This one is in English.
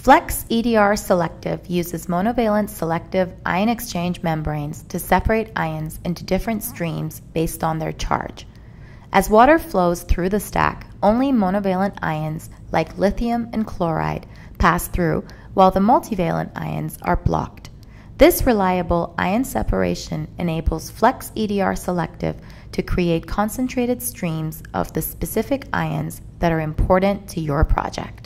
Flex EDR Selective uses monovalent selective ion exchange membranes to separate ions into different streams based on their charge. As water flows through the stack, only monovalent ions like lithium and chloride pass through, while the multivalent ions are blocked. This reliable ion separation enables Flex EDR Selective to create concentrated streams of the specific ions that are important to your project.